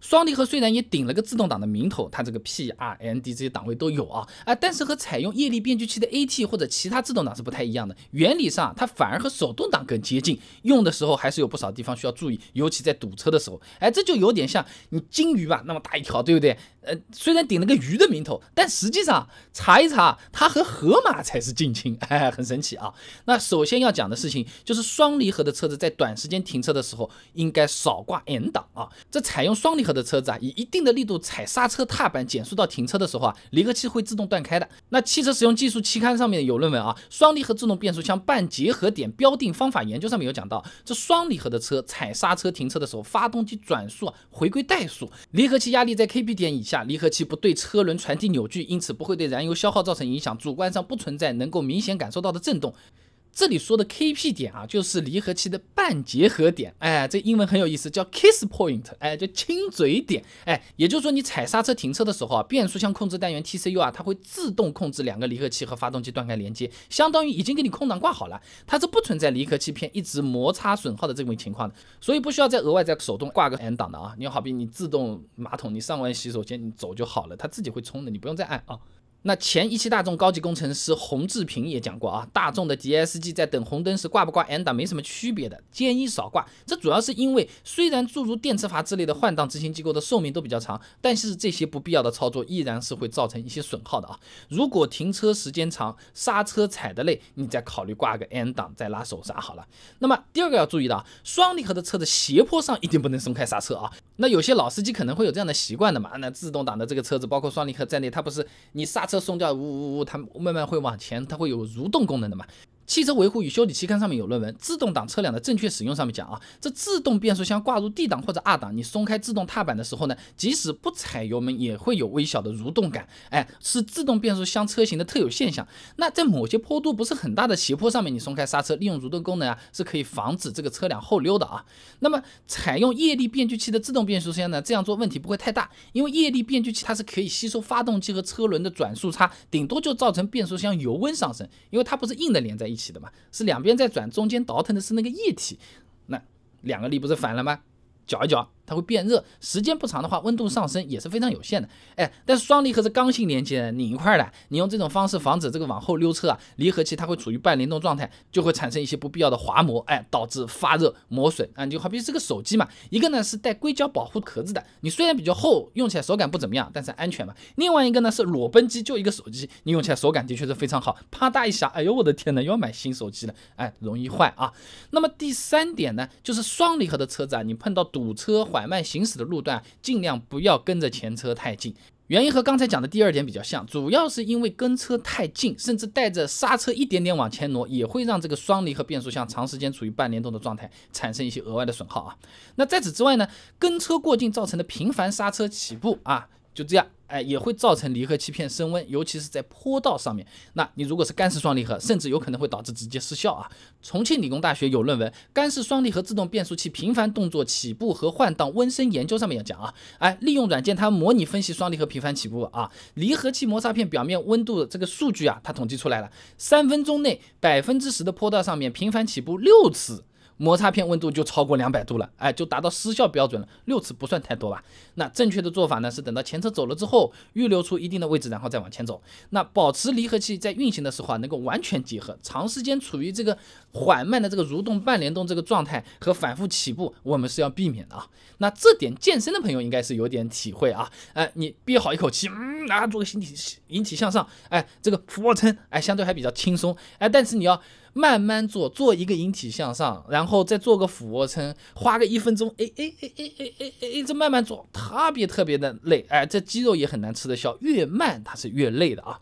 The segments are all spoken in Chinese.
双离合虽然也顶了个自动挡的名头，它这个 P R N D 这些档位都有啊啊，但是和采用液力变矩器的 A T 或者其他自动挡是不太一样的。原理上，它反而和手动挡更接近。用的时候还是有不少地方需要注意，尤其在堵车的时候，哎，这就有点像你金鱼吧，那么大一条，对不对？呃，虽然顶了个鱼的名头，但实际上查一查，它和河马才是近亲，哎，很神奇啊。那首先要讲的事情就是，双离合的车子在短时间停车的时候，应该少挂 N 档啊。这采用双离合。的车子啊，以一定的力度踩刹车踏板减速到停车的时候啊，离合器会自动断开的。那汽车使用技术期刊上面有论文啊，《双离合自动变速箱半结合点标定方法研究》上面有讲到，这双离合的车踩刹车停车的时候，发动机转速回归怠速，离合器压力在 KP 点以下，离合器不对车轮传递扭矩，因此不会对燃油消耗造成影响，主观上不存在能够明显感受到的震动。这里说的 KP 点啊，就是离合器的半结合点。哎，这英文很有意思，叫 kiss point，哎，叫亲嘴点。哎，也就是说你踩刹车停车的时候，啊，变速箱控制单元 TCU 啊，它会自动控制两个离合器和发动机断开连接，相当于已经给你空挡挂好了，它是不存在离合器片一直摩擦损耗的这种情况的，所以不需要再额外再手动挂个 N 档的啊。你好比你自动马桶，你上完洗手间你走就好了，它自己会冲的，你不用再按啊。那前一汽大众高级工程师洪志平也讲过啊，大众的 DSG 在等红灯时挂不挂 N 档没什么区别的，建议少挂。这主要是因为虽然诸如电磁阀之类的换挡执行机构的寿命都比较长，但是这些不必要的操作依然是会造成一些损耗的啊。如果停车时间长，刹车踩的累，你再考虑挂个 N 档再拉手刹好了。那么第二个要注意的啊，双离合的车的斜坡上一定不能松开刹车啊。那有些老司机可能会有这样的习惯的嘛？那自动挡的这个车子，包括双离合在内，它不是你刹车松掉，呜呜呜，它慢慢会往前，它会有蠕动功能的嘛？汽车维护与修理期刊上面有论文，自动挡车辆的正确使用上面讲啊，这自动变速箱挂入 D 档或者 R 档，你松开自动踏板的时候呢，即使不踩油门也会有微小的蠕动感，哎，是自动变速箱车型的特有现象。那在某些坡度不是很大的斜坡上面，你松开刹车，利用蠕动功能啊，是可以防止这个车辆后溜的啊。那么采用液力变矩器的自动变速箱呢，这样做问题不会太大，因为液力变矩器它是可以吸收发动机和车轮的转速差，顶多就造成变速箱油温上升，因为它不是硬的连在一起。起的嘛，是两边在转，中间倒腾的是那个液体，那两个力不是反了吗？搅一搅。它会变热，时间不长的话，温度上升也是非常有限的。哎，但是双离合是刚性连接的，拧一块的。你用这种方式防止这个往后溜车啊，离合器它会处于半联动状态，就会产生一些不必要的滑膜，哎，导致发热磨损啊。就好比是个手机嘛，一个呢是带硅胶保护壳子的，你虽然比较厚，用起来手感不怎么样，但是安全嘛。另外一个呢是裸奔机，就一个手机，你用起来手感的确是非常好，啪嗒一下，哎呦我的天呐，又要买新手机了，哎，容易坏啊。那么第三点呢，就是双离合的车子啊，你碰到堵车环。缓慢行驶的路段，尽量不要跟着前车太近。原因和刚才讲的第二点比较像，主要是因为跟车太近，甚至带着刹车一点点往前挪，也会让这个双离合变速箱长时间处于半联动的状态，产生一些额外的损耗啊。那在此之外呢，跟车过近造成的频繁刹车起步啊，就这样。哎，也会造成离合器片升温，尤其是在坡道上面。那你如果是干式双离合，甚至有可能会导致直接失效啊。重庆理工大学有论文《干式双离合自动变速器频繁动作起步和换挡温升研究》，上面也讲啊，哎，利用软件它模拟分析双离合频繁起步啊，离合器摩擦片表面温度这个数据啊，它统计出来了，三分钟内百分之十的坡道上面频繁起步六次。摩擦片温度就超过两百度了，哎，就达到失效标准了。六次不算太多吧？那正确的做法呢是等到前车走了之后，预留出一定的位置，然后再往前走。那保持离合器在运行的时候啊，能够完全结合，长时间处于这个缓慢的这个蠕动、半联动这个状态和反复起步，我们是要避免的啊。那这点健身的朋友应该是有点体会啊。哎，你憋好一口气，嗯啊，做个引体引体向上，哎，这个俯卧撑，哎，相对还比较轻松，哎，但是你要。慢慢做，做一个引体向上，然后再做个俯卧撑，花个一分钟，哎哎哎哎哎哎哎，一慢慢做，特别特别的累，哎，这肌肉也很难吃得消，越慢它是越累的啊。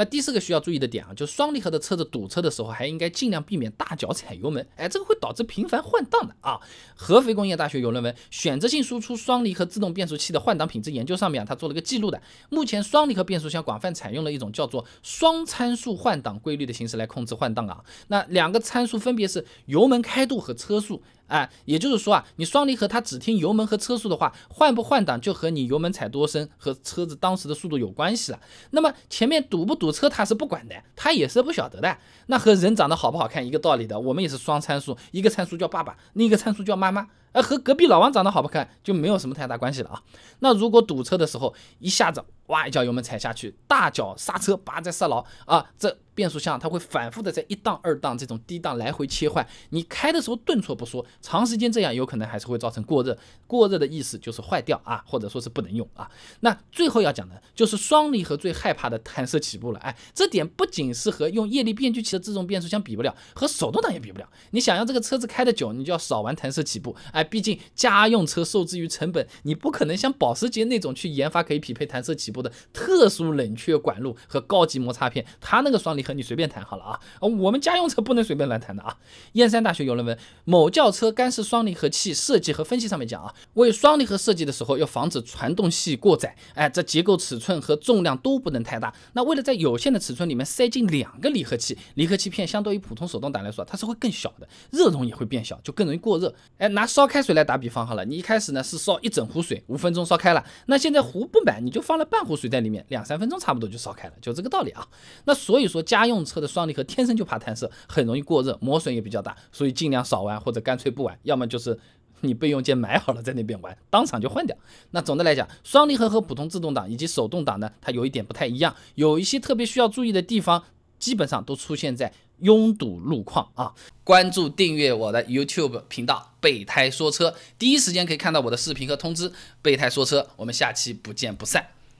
那第四个需要注意的点啊，就双离合的车子堵车的时候，还应该尽量避免大脚踩油门，哎，这个会导致频繁换挡的啊。合肥工业大学有论文《选择性输出双离合自动变速器的换挡品质研究》上面啊，它做了个记录的。目前双离合变速箱广泛采用了一种叫做双参数换挡规律的形式来控制换挡啊。那两个参数分别是油门开度和车速。哎，也就是说啊，你双离合它只听油门和车速的话，换不换挡就和你油门踩多深和车子当时的速度有关系了。那么前面堵不堵车它是不管的，它也是不晓得的。那和人长得好不好看一个道理的，我们也是双参数，一个参数叫爸爸，另一个参数叫妈妈。呃，和隔壁老王长得好不好看就没有什么太大关系了啊。那如果堵车的时候一下子哇一脚油门踩下去，大脚刹车拔在刹牢啊这。变速箱它会反复的在一档、二档这种低档来回切换，你开的时候顿挫不说，长时间这样有可能还是会造成过热。过热的意思就是坏掉啊，或者说是不能用啊。那最后要讲的就是双离合最害怕的弹射起步了，哎，这点不仅是和用液力变矩器的自动变速箱比不了，和手动挡也比不了。你想要这个车子开的久，你就要少玩弹射起步，哎，毕竟家用车受制于成本，你不可能像保时捷那种去研发可以匹配弹射起步的特殊冷却管路和高级摩擦片，它那个双离合。你随便谈好了啊，我们家用车不能随便乱谈的啊。燕山大学有人问，某轿车干式双离合器设计和分析》，上面讲啊，为双离合设计的时候要防止传动系过载，哎，这结构尺寸和重量都不能太大。那为了在有限的尺寸里面塞进两个离合器，离合器片相对于普通手动挡来说，它是会更小的，热容也会变小，就更容易过热。哎，拿烧开水来打比方好了，你一开始呢是烧一整壶水，五分钟烧开了，那现在壶不满，你就放了半壶水在里面，两三分钟差不多就烧开了，就这个道理啊。那所以说家。家用车的双离合天生就怕弹射，很容易过热，磨损也比较大，所以尽量少玩或者干脆不玩，要么就是你备用件买好了在那边玩，当场就换掉。那总的来讲，双离合和普通自动挡以及手动挡呢，它有一点不太一样，有一些特别需要注意的地方，基本上都出现在拥堵路况啊。关注订阅我的 YouTube 频道“备胎说车”，第一时间可以看到我的视频和通知。备胎说车，我们下期不见不散。